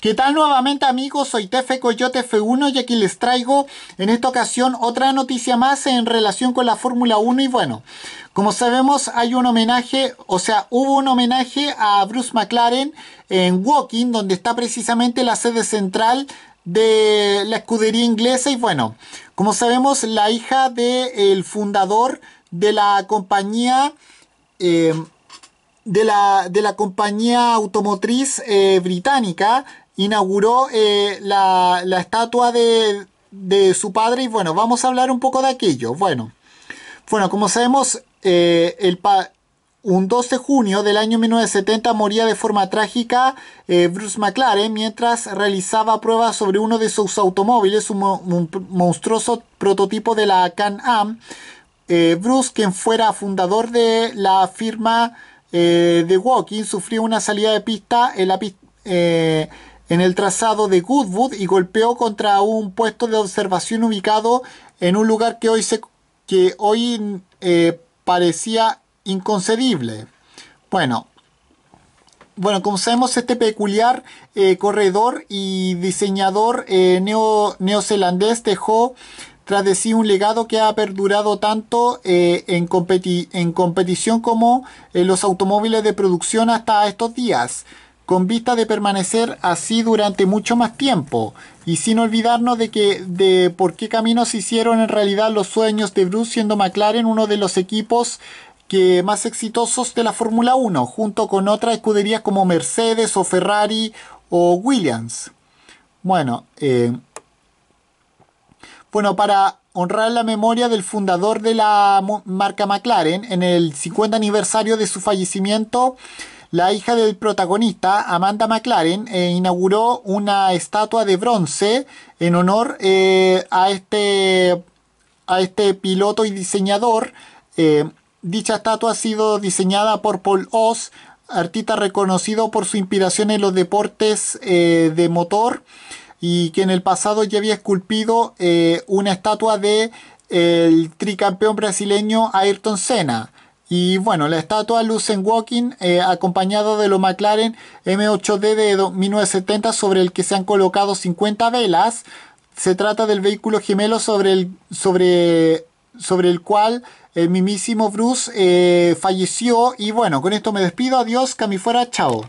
¿Qué tal nuevamente amigos? Soy Tefe Coyote F1 y aquí les traigo en esta ocasión otra noticia más en relación con la Fórmula 1 y bueno, como sabemos hay un homenaje, o sea, hubo un homenaje a Bruce McLaren en Woking donde está precisamente la sede central de la escudería inglesa y bueno, como sabemos la hija del fundador de la compañía... Eh, de la, de la, compañía automotriz eh, británica inauguró eh, la, estatua de, su padre y bueno, vamos a hablar un poco de aquello. Bueno, bueno como sabemos, eh, el un 12 de junio del año 1970 moría de forma trágica eh, Bruce McLaren mientras realizaba pruebas sobre uno de sus automóviles, un, monstruoso prototipo de la Can-Am. Bruce, quien fuera fundador de la firma de Walking, sufrió una salida de pista en la pista en el trazado de Goodwood y golpeó contra un puesto de observación ubicado en un lugar que hoy, se, que hoy eh, parecía inconcebible. Bueno, bueno, como sabemos, este peculiar eh, corredor y diseñador eh, neozelandés dejó tras de sí un legado que ha perdurado tanto en, en, competición como en los automóviles de producción hasta estos días con vista de permanecer así durante mucho más tiempo, y sin olvidarnos de que de por qué caminos se hicieron en realidad los sueños de Bruce siendo McLaren uno de los equipos que más exitosos de la Fórmula 1, junto con otras escuderías como Mercedes o Ferrari o Williams. Bueno, eh, bueno, para honrar la memoria del fundador de la marca McLaren en el 50 aniversario de su fallecimiento, la hija del protagonista, Amanda McLaren, eh, inauguró una estatua de bronce en honor eh, a, este, a este piloto y diseñador. Eh, dicha estatua ha sido diseñada por Paul Oz, artista reconocido por su inspiración en los deportes de motor y que en el pasado ya había esculpido una estatua de el tricampeón brasileño Ayrton Senna. Y bueno, la estatua luce en Walking eh, acompañado de los McLaren M8D de 1970 sobre el que se han colocado 50 velas. Se trata del vehículo gemelo sobre el, sobre, sobre el cual el mismísimo Bruce eh, falleció. Y bueno, con esto me despido. Adiós, cami fuera, chao.